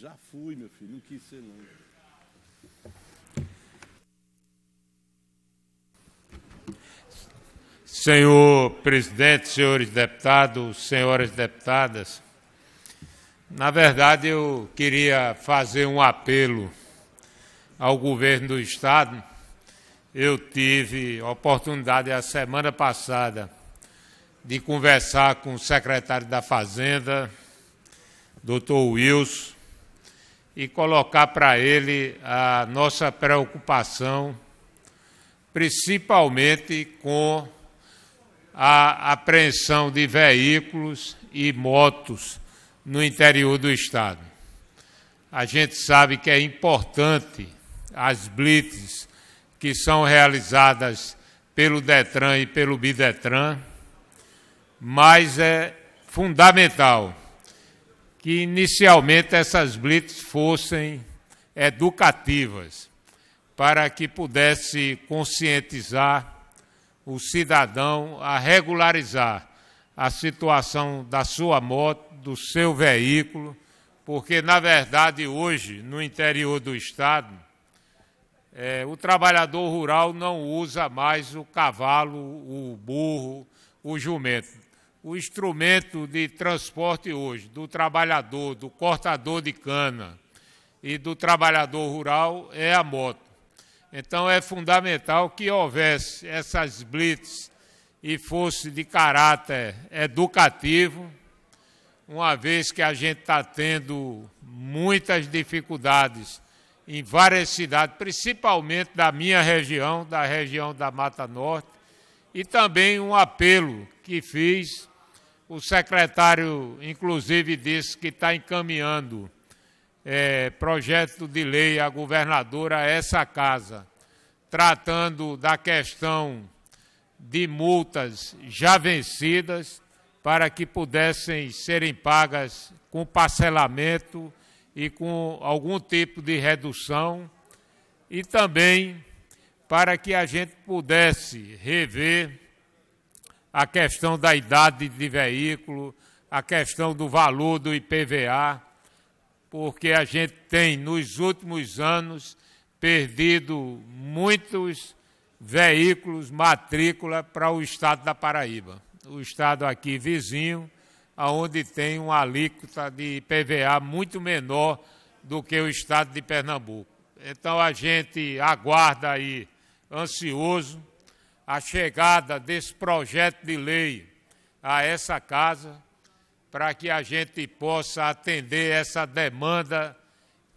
Já fui, meu filho, não quis ser não. Senhor presidente, senhores deputados, senhoras deputadas, na verdade eu queria fazer um apelo ao governo do Estado. Eu tive a oportunidade a semana passada de conversar com o secretário da Fazenda, doutor Wilson, e colocar para ele a nossa preocupação, principalmente com a apreensão de veículos e motos no interior do Estado. A gente sabe que é importante as blitz que são realizadas pelo DETRAN e pelo BIDETRAN, mas é fundamental que inicialmente essas blitz fossem educativas, para que pudesse conscientizar o cidadão a regularizar a situação da sua moto, do seu veículo, porque, na verdade, hoje, no interior do Estado, é, o trabalhador rural não usa mais o cavalo, o burro, o jumento o instrumento de transporte hoje do trabalhador, do cortador de cana e do trabalhador rural é a moto. Então é fundamental que houvesse essas blitz e fosse de caráter educativo, uma vez que a gente está tendo muitas dificuldades em várias cidades, principalmente da minha região, da região da Mata Norte, e também um apelo que fiz. O secretário, inclusive, disse que está encaminhando é, projeto de lei à governadora a essa casa, tratando da questão de multas já vencidas para que pudessem serem pagas com parcelamento e com algum tipo de redução e também para que a gente pudesse rever a questão da idade de veículo, a questão do valor do IPVA, porque a gente tem, nos últimos anos, perdido muitos veículos matrícula para o estado da Paraíba. O estado aqui vizinho, onde tem uma alíquota de IPVA muito menor do que o estado de Pernambuco. Então a gente aguarda aí ansioso a chegada desse projeto de lei a essa casa, para que a gente possa atender essa demanda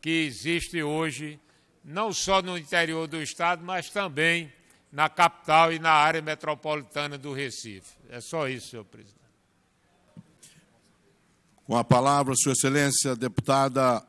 que existe hoje, não só no interior do Estado, mas também na capital e na área metropolitana do Recife. É só isso, senhor presidente. Com a palavra, Sua Excelência, deputada